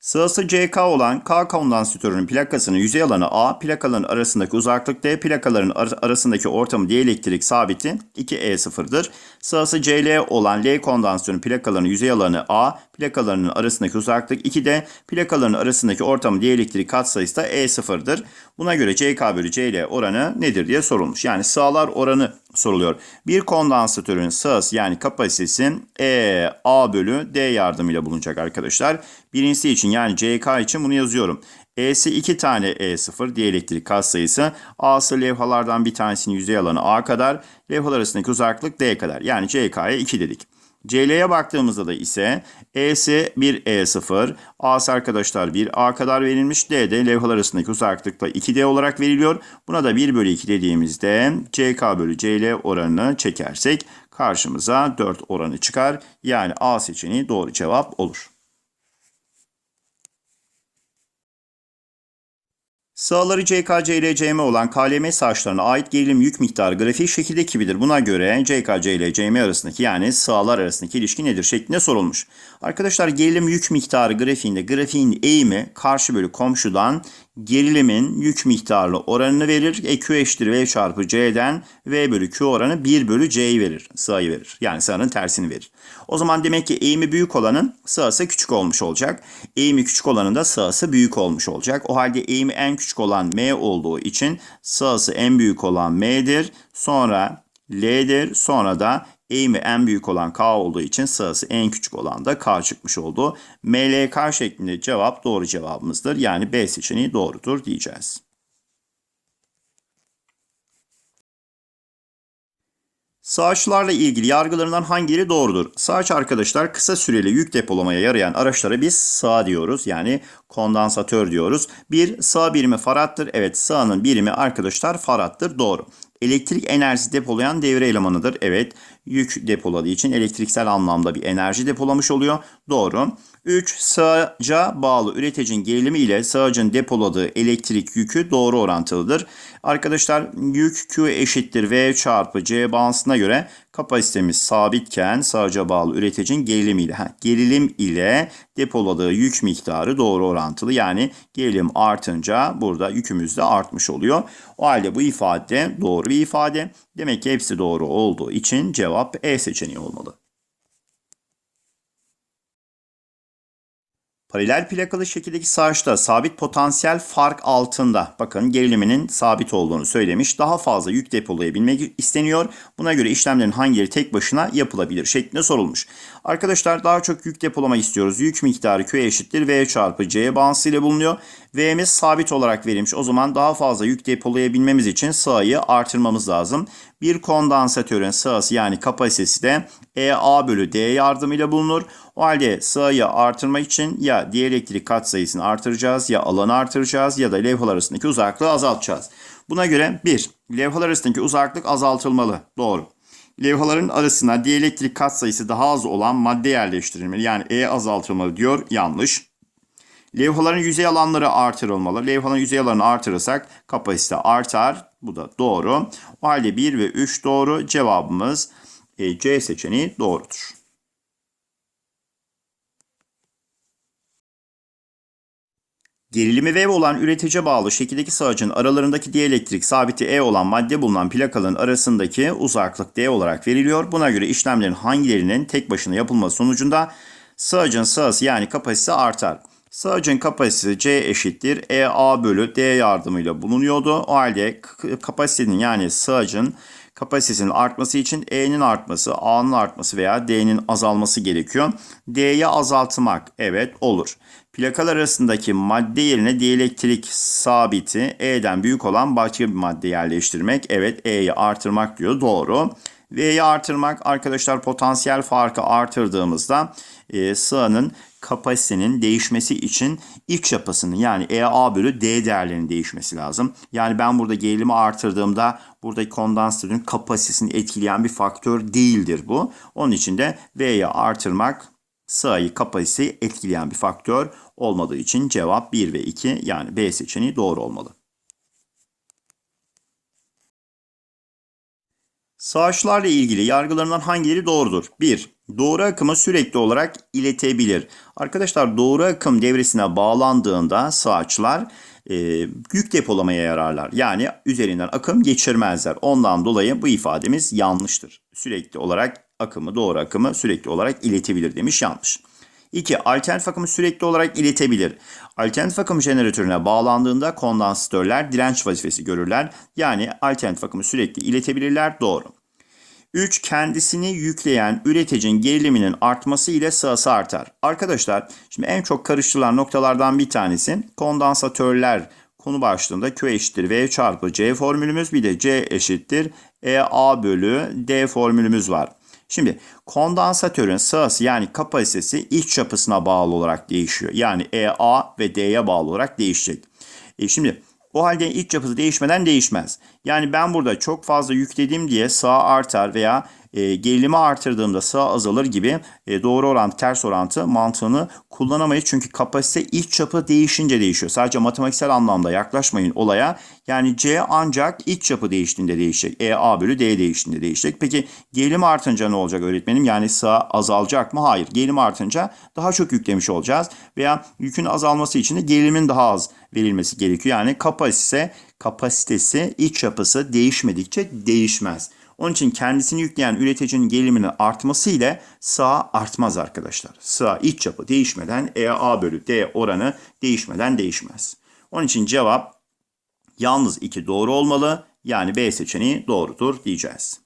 Sırası CK olan K kondansatörünün plakasının yüzey alanı A, plakaların arasındaki uzaklık D, plakaların ar arasındaki ortamı dielektrik sabiti 2E0'dır. Sırası CL olan L kondansatörünün plakalarının yüzey alanı A, plakalarının arasındaki uzaklık 2D, plakaların arasındaki ortamı dielektrik katsayısı da E0'dır. Buna göre CK bölü CL oranı nedir diye sorulmuş. Yani sağlar oranı soruluyor. Bir kondansatörün sığası yani kapasitesi E A bölü D yardımıyla bulunacak arkadaşlar. Birincisi için yani CK için bunu yazıyorum. E'si 2 tane E0 dielektrik katsayısı. A'sı levhalardan bir tanesinin yüzey alanı A kadar. Levhalar arasındaki uzaklık D kadar. Yani CK'ya 2 dedik. CL'ye baktığımızda da ise ES 1 E0, A'sı arkadaşlar 1 A kadar verilmiş. D de levhalar arasındaki uzaklıkla 2D olarak veriliyor. Buna da 1 bölü 2 dediğimizde CK bölü CL oranını çekersek karşımıza 4 oranı çıkar. Yani A seçeneği doğru cevap olur. Sağları CKCLCM olan KLM saçlarına ait gerilim yük miktarı grafiği şekilde gibidir. Buna göre CKCLCM arasındaki yani sağlar arasındaki ilişki nedir şeklinde sorulmuş. Arkadaşlar gerilim yük miktarı grafiğinde grafiğin eğimi karşı bölü komşudan gerilimin yük miktarlı oranını verir. E eşittir V çarpı C'den V bölü Q oranı 1 bölü C'yi verir. Sığayı verir. Yani sığanın tersini verir. O zaman demek ki eğimi büyük olanın sığası küçük olmuş olacak. Eğimi küçük olanın da sığası büyük olmuş olacak. O halde eğimi en küçük olan M olduğu için sığası en büyük olan M'dir. Sonra L'dir. Sonra da Eğimi en büyük olan K olduğu için sırası en küçük olan da K çıkmış oldu. MLK şeklinde cevap doğru cevabımızdır. Yani B seçeneği doğrudur diyeceğiz. Sağaçlarla ilgili yargılarından hangileri doğrudur? Sağaç arkadaşlar kısa süreli yük depolamaya yarayan araçlara biz sağ diyoruz. Yani kondansatör diyoruz. Bir sağ birimi farattır. Evet sağının birimi arkadaşlar farattır. Doğru. Elektrik enerjisi depolayan devre elemanıdır. Evet yük depoladığı için elektriksel anlamda bir enerji depolamış oluyor. Doğru. 3. Sığaca bağlı üreticinin gerilimi ile sığacın depoladığı elektrik yükü doğru orantılıdır. Arkadaşlar yük Q eşittir V çarpı C bağıntısına göre kapasitemiz sabitken sığaca bağlı üreticinin gerilimi ile, gerilim ile depoladığı yük miktarı doğru orantılı. Yani gerilim artınca burada yükümüz de artmış oluyor. O halde bu ifade doğru bir ifade. Demek ki hepsi doğru olduğu için cevap E seçeneği olmalı. Paralel plakalı şekildeki saçta sabit potansiyel fark altında. Bakın geriliminin sabit olduğunu söylemiş. Daha fazla yük depolayabilmek isteniyor. Buna göre işlemlerin hangileri tek başına yapılabilir şeklinde sorulmuş. Arkadaşlar daha çok yük depolama istiyoruz. Yük miktarı Q eşittir V çarpı C bağıntısı ile bulunuyor. V'miz sabit olarak verilmiş. O zaman daha fazla yük depolayabilmemiz için sığayı artırmamız lazım. Bir kondansatörün sığası yani kapasitesi de EA bölü D yardımıyla bulunur. O halde sığayı artırmak için ya dielektrik katsayısını artıracağız ya alanı artıracağız ya da levhalar arasındaki uzaklığı azaltacağız. Buna göre 1. Levhalar arasındaki uzaklık azaltılmalı. Doğru. Levhaların arasına dielektrik kat sayısı daha az olan madde yerleştirilmeli. Yani E azaltılmalı diyor. Yanlış. Levhaların yüzey alanları artırılmalı. Levhaların yüzey alanını artırırsak kapasite artar. Bu da doğru. O halde 1 ve 3 doğru. Cevabımız e, C seçeneği doğrudur. Gerilimi V olan üretici bağlı şekildeki sağacın aralarındaki dielektrik sabiti E olan madde bulunan plakaların arasındaki uzaklık D olarak veriliyor. Buna göre işlemlerin hangilerinin tek başına yapılması sonucunda sağacın sağası yani kapasitesi artar. Sağacın kapasitesi C eşittir E A bölü D yardımıyla bulunuyordu. O halde kapasitenin yani sığacın kapasitesinin artması için E'nin artması, A'nın artması veya D'nin azalması gerekiyor. d'yi azaltmak evet olur. Plakalar arasındaki madde yerine dielektrik sabiti E'den büyük olan başka bir madde yerleştirmek. Evet E'yi artırmak diyor doğru. V'yi artırmak arkadaşlar potansiyel farkı artırdığımızda e, sığanın kapasitenin değişmesi için iç yapısının yani EA bölü D değerlerinin değişmesi lazım. Yani ben burada gerilimi artırdığımda buradaki kondansatörün kapasitesini etkileyen bir faktör değildir bu. Onun için de V'yi artırmak sırayı kapasiteyi etkileyen bir faktör olmadığı için cevap 1 ve 2 yani B seçeneği doğru olmalı. Sağaçlarla ilgili yargılarından hangileri doğrudur? 1. Doğru akımı sürekli olarak iletebilir. Arkadaşlar doğru akım devresine bağlandığında sağaçlar e, yük depolamaya yararlar. Yani üzerinden akım geçirmezler. Ondan dolayı bu ifademiz yanlıştır. Sürekli olarak akımı, doğru akımı sürekli olarak iletebilir demiş yanlış. 2. Alternatif akımı sürekli olarak iletebilir. Alternatif akım jeneratörüne bağlandığında kondansatörler direnç vazifesi görürler. Yani alternatif akımı sürekli iletebilirler. Doğru. 3. Kendisini yükleyen üreticinin geriliminin artması ile sığası artar. Arkadaşlar şimdi en çok karıştırılan noktalardan bir tanesi kondansatörler konu başlığında Q eşittir V çarpı C formülümüz bir de C eşittir E A bölü D formülümüz var. Şimdi kondansatörün sahası yani kapasitesi iç çapısına bağlı olarak değişiyor. Yani EA ve D'ye bağlı olarak değişecek. E şimdi o halde iç yapısı değişmeden değişmez. Yani ben burada çok fazla yükledim diye sağ artar veya e, gerilimi artırdığımda sağ azalır gibi e, doğru orantı ters orantı mantığını kullanamayız. Çünkü kapasite iç çapı değişince değişiyor. Sadece matematiksel anlamda yaklaşmayın olaya. Yani C ancak iç çapı değiştiğinde değişecek. E A bölü D değiştiğinde değişecek. Peki gerilim artınca ne olacak öğretmenim? Yani sağ azalacak mı? Hayır. Gerilim artınca daha çok yüklemiş olacağız. Veya yükün azalması için de gerilimin daha az verilmesi gerekiyor. Yani kapasite kapasitesi, iç yapısı değişmedikçe değişmez. Onun için kendisini yükleyen üreticinin geliminin artması ile sağ artmaz arkadaşlar. Sağ iç çapı değişmeden E A bölü D oranı değişmeden değişmez. Onun için cevap yalnız 2 doğru olmalı. Yani B seçeneği doğrudur diyeceğiz.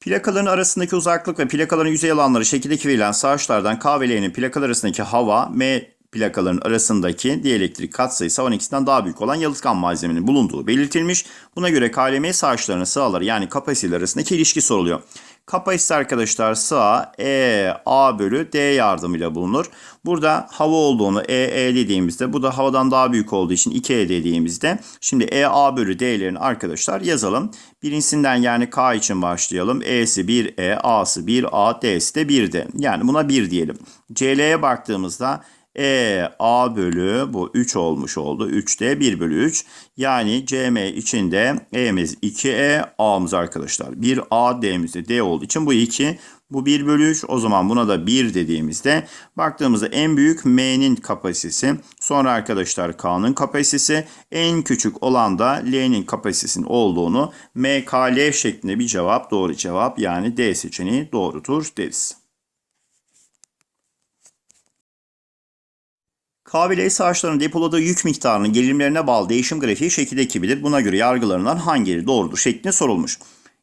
Plakaların arasındaki uzaklık ve plakaların yüzey alanları şekildeki verilen sağaçlardan K ve L'nin plakalar arasındaki hava M plakaların arasındaki dielektrik katsayısı havan ikisinden daha büyük olan yalıtkan malzemenin bulunduğu belirtilmiş. Buna göre KLM sağaçlarının sağları yani kapasiteler arasındaki ilişki soruluyor. Kapasite arkadaşlar sağ E A bölü D yardımıyla bulunur. Burada hava olduğunu E E dediğimizde bu da havadan daha büyük olduğu için 2 E dediğimizde şimdi E A bölü D'lerini arkadaşlar yazalım. Birincisinden yani K için başlayalım. E'si 1 E A'sı 1 A D'si de 1'di. Yani buna 1 diyelim. CL'ye baktığımızda e A bölü bu 3 olmuş oldu. de 1 bölü 3. Yani CM içinde E'miz 2E, A'mız arkadaşlar 1A, D'miz de D olduğu için bu 2. Bu 1 bölü 3 o zaman buna da 1 dediğimizde baktığımızda en büyük M'nin kapasitesi sonra arkadaşlar K'nın kapasitesi en küçük olan da L'nin kapasitesinin olduğunu MKL şeklinde bir cevap doğru cevap yani D seçeneği doğrudur deriz. KBLS ağaçlarının depoladığı yük miktarının gerilimlerine bağlı değişim grafiği şekildeki bilir. Buna göre yargılarından hangileri doğrudur şeklinde sorulmuş.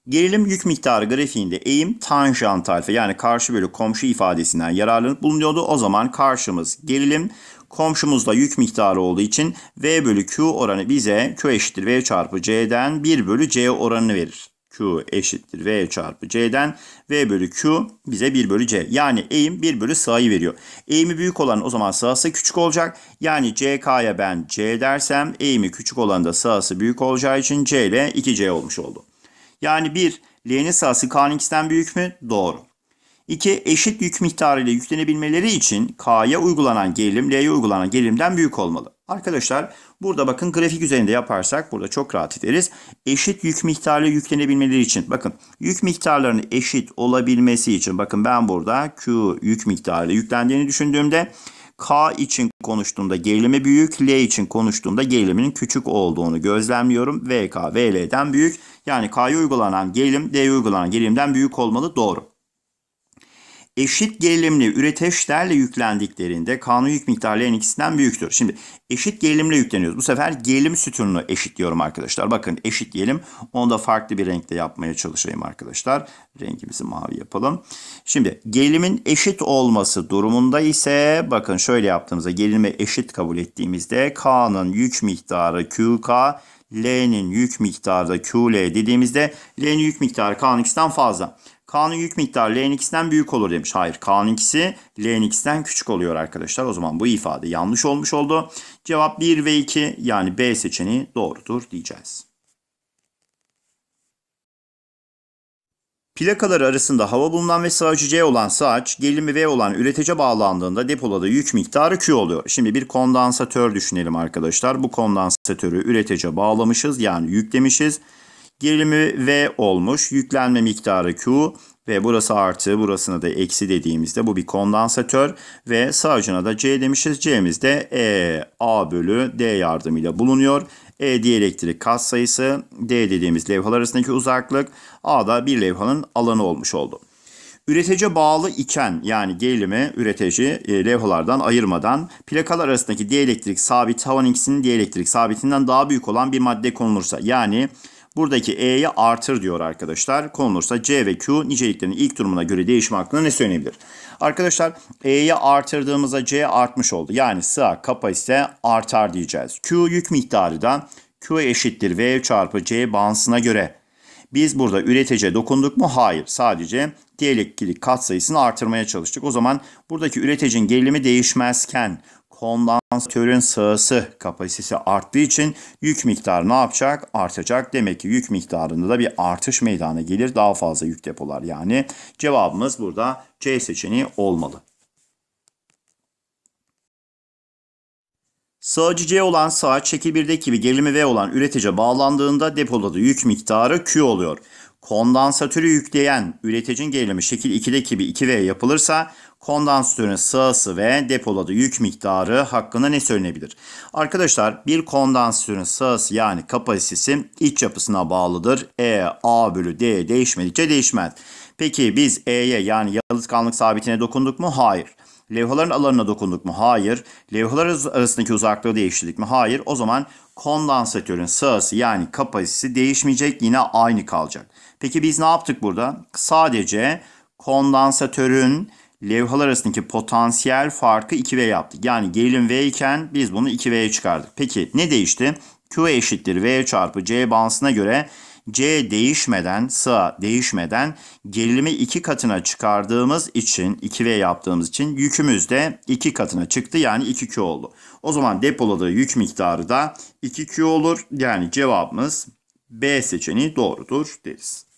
Gerilim yük miktarı grafiğinde eğim tanjant alfa yani karşı bölü komşu ifadesinden yararlanıp bulunuyordu. O zaman karşımız gerilim komşumuzda yük miktarı olduğu için V bölü Q oranı bize Q eşittir V çarpı C'den 1 bölü C oranını verir. Q eşittir V çarpı C'den V bölü Q bize 1 bölü C. Yani eğim 1 bölü sığayı veriyor. Eğimi büyük olan o zaman sığası küçük olacak. Yani CK'ya ben C dersem eğimi küçük olan da sığası büyük olacağı için C ile 2C olmuş oldu. Yani 1 L'nin sığası K'nin ikisinden büyük mü? Doğru. 2. Eşit yük miktarıyla yüklenebilmeleri için K'ya uygulanan gerilim L'ye uygulanan gerilimden büyük olmalı. Arkadaşlar burada bakın grafik üzerinde yaparsak burada çok rahat ederiz. Eşit yük miktarı yüklenebilmeleri için bakın yük miktarlarının eşit olabilmesi için bakın ben burada Q yük miktarı yüklendiğini düşündüğümde K için konuştuğumda gerilimi büyük, L için konuştuğumda geriliminin küçük olduğunu gözlemliyorum. VK, VL'den büyük. Yani K'ya uygulanan gerilim, D'ye uygulanan gerilimden büyük olmalı. Doğru eşit gerilimli üreteşlerle yüklendiklerinde kanun yük miktarı en ikisinden büyüktür. Şimdi eşit gerilimle yükleniyoruz. Bu sefer gerilim sütununu eşitliyorum arkadaşlar. Bakın eşit gerilim. Onu da farklı bir renkte yapmaya çalışayım arkadaşlar. Rengimizi mavi yapalım. Şimdi gerilimin eşit olması durumunda ise bakın şöyle yaptığımızda gerilimi eşit kabul ettiğimizde K'nın yük miktarı QK L'nin yük miktarı da QL dediğimizde L'nin yük miktarı K'nın ikisinden fazla. K'nın yük miktarı L'nin ikisinden büyük olur demiş. Hayır K'nın ikisi L'nin ikisinden küçük oluyor arkadaşlar. O zaman bu ifade yanlış olmuş oldu. Cevap 1 ve 2 yani B seçeneği doğrudur diyeceğiz. Plakaları arasında hava bulunan ve sığacı C olan saç, gerilimi V olan üretece bağlandığında depolada yük miktarı Q oluyor. Şimdi bir kondansatör düşünelim arkadaşlar. Bu kondansatörü üretece bağlamışız yani yüklemişiz. Gerilimi V olmuş. Yüklenme miktarı Q ve burası artı burasına da eksi dediğimizde bu bir kondansatör ve sağ ucuna da C demişiz. C'miz de E A bölü D yardımıyla bulunuyor. E dielektrik kas sayısı, D dediğimiz levhalar arasındaki uzaklık, A da bir levhanın alanı olmuş oldu. Üretece bağlı iken yani gerilimi üreteci e, levhalardan ayırmadan plakalar arasındaki dielektrik sabit Hawkins'in dielektrik sabitinden daha büyük olan bir madde konulursa yani Buradaki E'ye artır diyor arkadaşlar. Konulursa C ve Q niceliklerin ilk durumuna göre değişim hakkında ne söylenebilir? Arkadaşlar E'ye artırdığımızda C artmış oldu. Yani sığ kapasite artar diyeceğiz. Q yük miktarı da Q eşittir V çarpı C bağıntısına göre. Biz burada üretece dokunduk mu? Hayır. Sadece diyeleklilik katsayısını artırmaya çalıştık. O zaman buradaki üretecin gerilimi değişmezken kondansatörün sığası kapasitesi arttığı için yük miktarı ne yapacak? Artacak. Demek ki yük miktarında da bir artış meydana gelir. Daha fazla yük depolar yani. Cevabımız burada C seçeneği olmalı. Sağcı C olan saat şekil 1'deki gibi gerilimi V olan üretici bağlandığında depoladığı yük miktarı Q oluyor. Kondansatörü yükleyen üreticinin gerilimi şekil 2'deki gibi 2V yapılırsa kondansatörün sığası ve depoladığı yük miktarı hakkında ne söylenebilir? Arkadaşlar bir kondansatörün sığası yani kapasitesi iç yapısına bağlıdır. E, A bölü D değişmedikçe değişmez. Peki biz E'ye yani yalıtkanlık sabitine dokunduk mu? Hayır. Levhaların alanına dokunduk mu? Hayır. Levhalar arasındaki uzaklığı değiştirdik mi? Hayır. O zaman kondansatörün sığası yani kapasitesi değişmeyecek yine aynı kalacak. Peki biz ne yaptık burada? Sadece kondansatörün levhalar arasındaki potansiyel farkı 2V yaptık. Yani gerilim V iken biz bunu 2V'ye çıkardık. Peki ne değişti? Q eşittir V çarpı C bağıntısına göre C değişmeden, sağ değişmeden gerilimi iki katına çıkardığımız için, 2V yaptığımız için yükümüz de iki katına çıktı. Yani 2Q oldu. O zaman depoladığı yük miktarı da 2Q olur. Yani cevabımız B seçeneği doğrudur deriz.